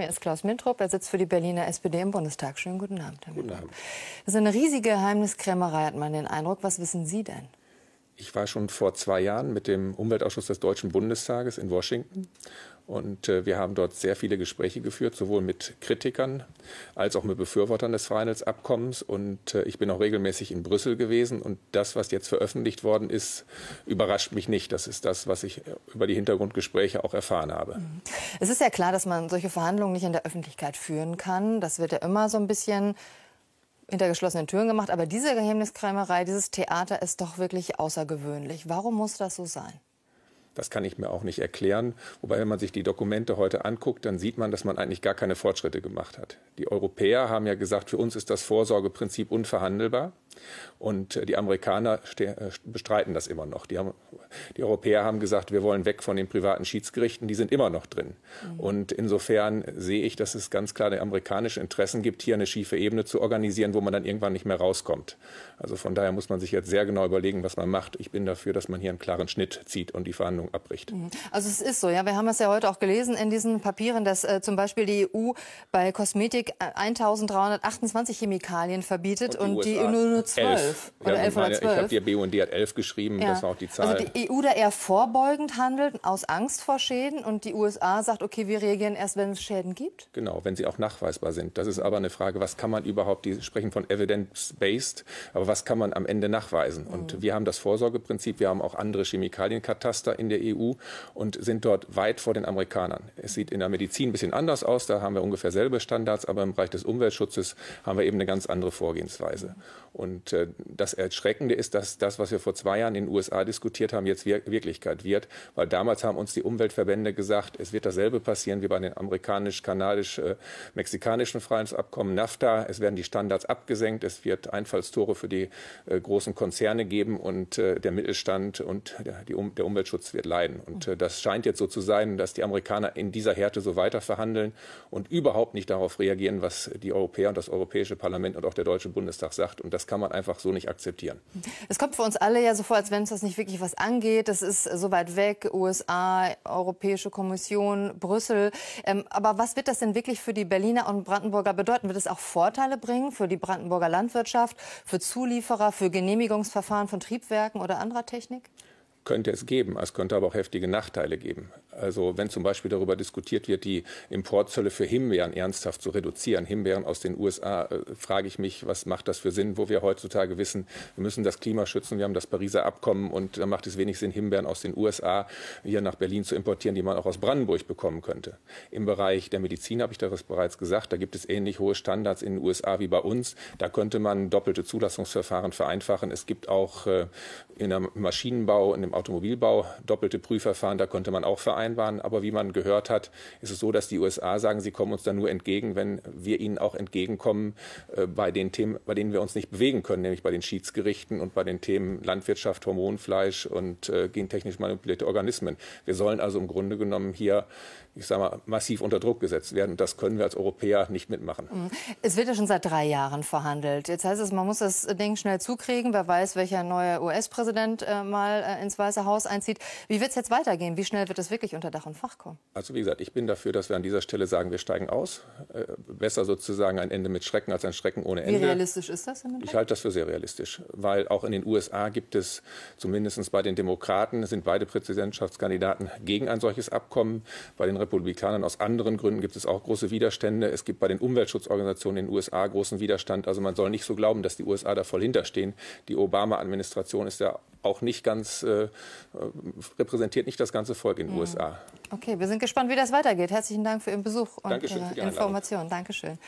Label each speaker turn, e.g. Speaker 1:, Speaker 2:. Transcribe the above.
Speaker 1: mir ist Klaus Mintrop, er sitzt für die Berliner SPD im Bundestag. Schönen guten Abend. Herr guten Abend. Das ist eine riesige Geheimniskrämerei, hat man den Eindruck. Was wissen Sie denn?
Speaker 2: Ich war schon vor zwei Jahren mit dem Umweltausschuss des Deutschen Bundestages in Washington und äh, wir haben dort sehr viele Gespräche geführt, sowohl mit Kritikern als auch mit Befürwortern des Freihandelsabkommens. Und äh, ich bin auch regelmäßig in Brüssel gewesen. Und das, was jetzt veröffentlicht worden ist, überrascht mich nicht. Das ist das, was ich äh, über die Hintergrundgespräche auch erfahren habe.
Speaker 1: Mhm. Es ist ja klar, dass man solche Verhandlungen nicht in der Öffentlichkeit führen kann. Das wird ja immer so ein bisschen hinter geschlossenen Türen gemacht. Aber diese Geheimniskrämerei, dieses Theater ist doch wirklich außergewöhnlich. Warum muss das so sein?
Speaker 2: Das kann ich mir auch nicht erklären. Wobei, wenn man sich die Dokumente heute anguckt, dann sieht man, dass man eigentlich gar keine Fortschritte gemacht hat. Die Europäer haben ja gesagt, für uns ist das Vorsorgeprinzip unverhandelbar. Und äh, die Amerikaner äh, bestreiten das immer noch. Die, haben, die, Europäer haben gesagt, wir wollen weg von den privaten Schiedsgerichten, die sind immer noch drin. Mhm. Und insofern äh, sehe ich, dass es ganz klar amerikanische Interessen gibt, hier eine schiefe Ebene zu organisieren, wo man dann irgendwann nicht mehr rauskommt. Also von daher muss man sich jetzt sehr genau überlegen, was man macht. Ich bin dafür, dass man hier einen klaren Schnitt zieht und die Verhandlungen abbricht. Mhm.
Speaker 1: Also es ist so, ja, wir haben es ja heute auch gelesen in diesen Papieren, dass äh, zum Beispiel die EU bei Kosmetik 1328 Chemikalien verbietet und die, und die nur zwölf. Oder ja, elf oder zwölf. Ich habe dir
Speaker 2: BUND hat 11 geschrieben, ja. das war auch die also Zahl. Also
Speaker 1: die EU da eher vorbeugend handelt, aus Angst vor Schäden. Und die USA sagt, okay, wir reagieren erst, wenn es Schäden gibt.
Speaker 2: Genau, wenn sie auch nachweisbar sind. Das ist aber eine Frage, was kann man überhaupt, die sprechen von evidence-based, aber was kann man am Ende nachweisen? Und mhm. wir haben das Vorsorgeprinzip, wir haben auch andere Chemikalienkataster in der EU und sind dort weit vor den Amerikanern. Es sieht in der Medizin ein bisschen anders aus, da haben wir ungefähr selbe Standards, aber im Bereich des Umweltschutzes haben wir eben eine ganz andere Vorgehensweise. Mhm. Und und äh, das Erschreckende ist, dass das, was wir vor zwei Jahren in den USA diskutiert haben, jetzt wir Wirklichkeit wird. Weil damals haben uns die Umweltverbände gesagt, es wird dasselbe passieren wie bei den amerikanisch-kanadisch-mexikanischen äh, Freihandelsabkommen NAFTA. Es werden die Standards abgesenkt. Es wird Einfallstore für die äh, großen Konzerne geben und äh, der Mittelstand und der, um der Umweltschutz wird leiden. Und äh, das scheint jetzt so zu sein, dass die Amerikaner in dieser Härte so weiter verhandeln und überhaupt nicht darauf reagieren, was die Europäer und das Europäische Parlament und auch der Deutsche Bundestag sagt. Und das kann kann man einfach so nicht akzeptieren.
Speaker 1: Es kommt für uns alle ja so vor, als wenn es das nicht wirklich was angeht. Das ist so weit weg, USA, Europäische Kommission, Brüssel. Ähm, aber was wird das denn wirklich für die Berliner und Brandenburger bedeuten? Wird es auch Vorteile bringen für die Brandenburger Landwirtschaft, für Zulieferer, für Genehmigungsverfahren von Triebwerken oder anderer Technik?
Speaker 2: könnte es geben. Es könnte aber auch heftige Nachteile geben. Also wenn zum Beispiel darüber diskutiert wird, die Importzölle für Himbeeren ernsthaft zu reduzieren, Himbeeren aus den USA, äh, frage ich mich, was macht das für Sinn, wo wir heutzutage wissen, wir müssen das Klima schützen, wir haben das Pariser Abkommen und da macht es wenig Sinn, Himbeeren aus den USA hier nach Berlin zu importieren, die man auch aus Brandenburg bekommen könnte. Im Bereich der Medizin habe ich das bereits gesagt, da gibt es ähnlich hohe Standards in den USA wie bei uns. Da könnte man doppelte Zulassungsverfahren vereinfachen. Es gibt auch äh, in der Maschinenbau, in im Automobilbau doppelte Prüfverfahren, da konnte man auch vereinbaren. Aber wie man gehört hat, ist es so, dass die USA sagen, sie kommen uns dann nur entgegen, wenn wir ihnen auch entgegenkommen äh, bei den Themen, bei denen wir uns nicht bewegen können, nämlich bei den Schiedsgerichten und bei den Themen Landwirtschaft, Hormonfleisch und äh, gentechnisch manipulierte Organismen. Wir sollen also im Grunde genommen hier, ich sage mal, massiv unter Druck gesetzt werden. das können wir als Europäer nicht mitmachen.
Speaker 1: Mhm. Es wird ja schon seit drei Jahren verhandelt. Jetzt heißt es, man muss das Ding schnell zukriegen. Wer weiß, welcher neue US-Präsident äh, mal äh, ins Weiße Haus einzieht. Wie wird es jetzt weitergehen? Wie schnell wird es wirklich unter Dach und Fach kommen?
Speaker 2: Also wie gesagt, ich bin dafür, dass wir an dieser Stelle sagen, wir steigen aus. Äh, besser sozusagen ein Ende mit Schrecken als ein Schrecken ohne Ende. Wie realistisch
Speaker 1: ist das? Ich
Speaker 2: halte das für sehr realistisch, weil auch in den USA gibt es, zumindest bei den Demokraten, sind beide Präsidentschaftskandidaten gegen ein solches Abkommen. Bei den Republikanern aus anderen Gründen gibt es auch große Widerstände. Es gibt bei den Umweltschutzorganisationen in den USA großen Widerstand. Also man soll nicht so glauben, dass die USA da voll hinterstehen. Die Obama-Administration ist ja auch nicht ganz äh, äh, repräsentiert nicht das ganze Volk in den mhm. USA.
Speaker 1: Okay, wir sind gespannt, wie das weitergeht. Herzlichen Dank für Ihren Besuch und Ihre Informationen. Dankeschön.